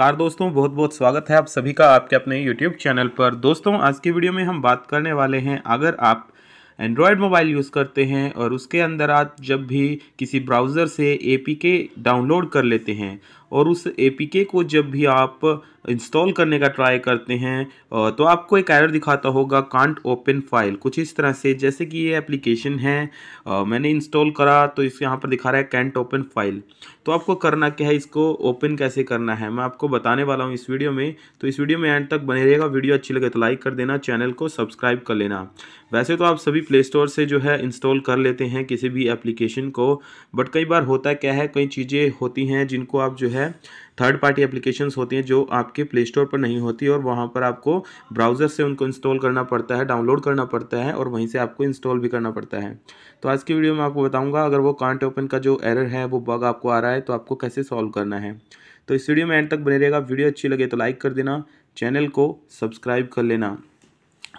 नमस्कार दोस्तों बहुत बहुत स्वागत है आप सभी का आपके अपने यूट्यूब चैनल पर दोस्तों आज की वीडियो में हम बात करने वाले हैं अगर आप एंड्रॉयड मोबाइल यूज़ करते हैं और उसके अंदर आप जब भी किसी ब्राउज़र से ए डाउनलोड कर लेते हैं और उस ए को जब भी आप इंस्टॉल करने का ट्राई करते हैं तो आपको एक एरर दिखाता होगा कांट ओपन फाइल कुछ इस तरह से जैसे कि ये एप्लीकेशन है मैंने इंस्टॉल करा तो इस यहाँ पर दिखा रहा है कैंट ओपन फाइल तो आपको करना क्या है इसको ओपन कैसे करना है मैं आपको बताने वाला हूँ इस वीडियो में तो इस वीडियो में एंड तक बने रहेगा वीडियो अच्छी लगे तो लाइक कर देना चैनल को सब्सक्राइब कर लेना वैसे तो आप सभी प्ले स्टोर से जो है इंस्टॉल कर लेते हैं किसी भी एप्लीकेशन को बट कई बार होता क्या है कई चीज़ें होती हैं जिनको आप जो है है थर्ड पार्टी एप्लीकेशंस होती हैं जो आपके प्ले स्टोर पर नहीं होती और वहाँ पर आपको ब्राउज़र से उनको इंस्टॉल करना पड़ता है डाउनलोड करना पड़ता है और वहीं से आपको इंस्टॉल भी करना पड़ता है तो आज की वीडियो में आपको बताऊँगा अगर वो कांट ओपन का जो एरर है वो बग आपको आ रहा है तो आपको कैसे सॉल्व करना है तो इस वीडियो में एंड तक बने रहेगा वीडियो अच्छी लगे तो लाइक कर देना चैनल को सब्सक्राइब कर लेना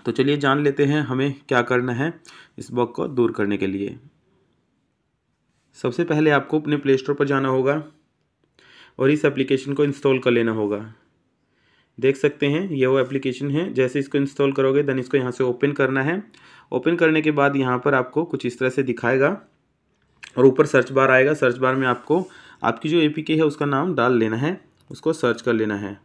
तो चलिए जान लेते हैं हमें क्या करना है इस बग को दूर करने के लिए सबसे पहले आपको अपने प्ले स्टोर पर जाना होगा और इस एप्लीकेशन को इंस्टॉल कर लेना होगा देख सकते हैं ये वो एप्लीकेशन है जैसे इसको इंस्टॉल करोगे देन इसको यहाँ से ओपन करना है ओपन करने के बाद यहाँ पर आपको कुछ इस तरह से दिखाएगा और ऊपर सर्च बार आएगा सर्च बार में आपको आपकी जो ए है उसका नाम डाल लेना है उसको सर्च कर लेना है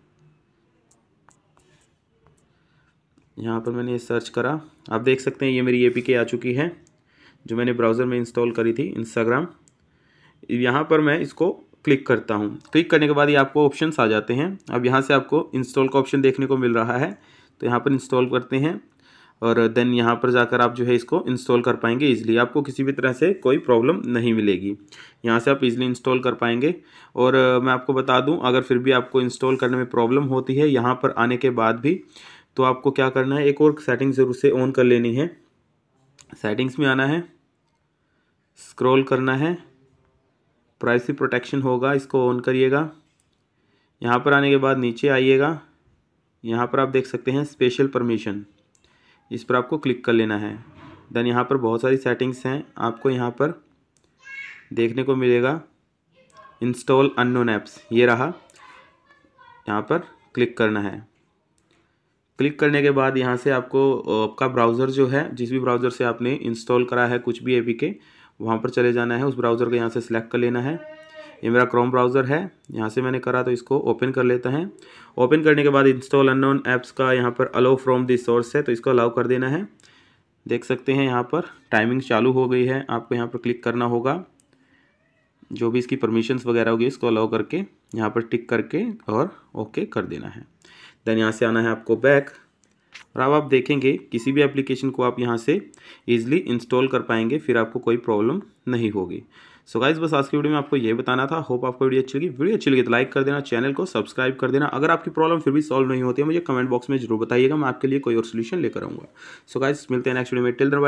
यहाँ पर मैंने सर्च करा आप देख सकते हैं ये मेरी ए आ चुकी है जो मैंने ब्राउज़र में इंस्टॉल करी थी इंस्टाग्राम यहाँ पर मैं इसको क्लिक करता हूँ क्लिक करने के बाद ये आपको ऑप्शन आ जाते हैं अब यहाँ से आपको इंस्टॉल का ऑप्शन देखने को मिल रहा है तो यहाँ पर इंस्टॉल करते हैं और देन यहाँ पर जाकर आप जो है इसको इंस्टॉल कर पाएंगे ईजिली आपको किसी भी तरह से कोई प्रॉब्लम नहीं मिलेगी यहाँ से आप ईजिली इंस्टॉल कर पाएंगे और मैं आपको बता दूँ अगर फिर भी आपको इंस्टॉल करने में प्रॉब्लम होती है यहाँ पर आने के बाद भी तो आपको क्या करना है एक और सेटिंग ज़रूर से ऑन कर लेनी है सेटिंग्स में आना है स्क्रॉल करना है प्राइवेसी प्रोटेक्शन होगा इसको ऑन करिएगा यहाँ पर आने के बाद नीचे आइएगा यहाँ पर आप देख सकते हैं स्पेशल परमिशन इस पर आपको क्लिक कर लेना है देन यहाँ पर बहुत सारी सेटिंग्स हैं आपको यहाँ पर देखने को मिलेगा इंस्टॉल अननोन ऐप्स ये रहा यहाँ पर क्लिक करना है क्लिक करने के बाद यहाँ से आपको आपका ब्राउज़र जो है जिस भी ब्राउज़र से आपने इंस्टॉल करा है कुछ भी ए के वहाँ पर चले जाना है उस ब्राउज़र को यहाँ से सिलेक्ट कर लेना है ये मेरा क्रोम ब्राउज़र है यहाँ से मैंने करा तो इसको ओपन कर लेते हैं ओपन करने के बाद इंस्टॉल अननोन ऐप्स का यहाँ पर अलो फ्रॉम दिस सोर्स है तो इसको अलाउ कर देना है देख सकते हैं यहाँ पर टाइमिंग चालू हो गई है आपको यहाँ पर क्लिक करना होगा जो भी इसकी परमिशंस वगैरह होगी इसको अलाउ करके यहाँ पर टिक करके और ओके कर देना है देन यहाँ से आना है आपको बैक और अब आप देखेंगे किसी भी एप्लीकेशन को आप यहाँ से ईजिली इंस्टॉल कर पाएंगे फिर आपको कोई प्रॉब्लम नहीं होगी सो so गाइज बस आज की वीडियो में आपको ये बताना था होप आपको वीडियो अच्छी लगी वीडियो अच्छी लगी तो लाइक कर देना चैनल को सब्सक्राइब कर देना अगर आपकी प्रॉब्लम फिर भी सॉल्व नहीं होती है मुझे कमेंट बॉक्स में जरूर बताइएगा मैं आपके लिए कोई और सोल्यूशन लेकर आऊँगा सो गाइज मिलते हैं नेक्स्ट वीडियो में टिल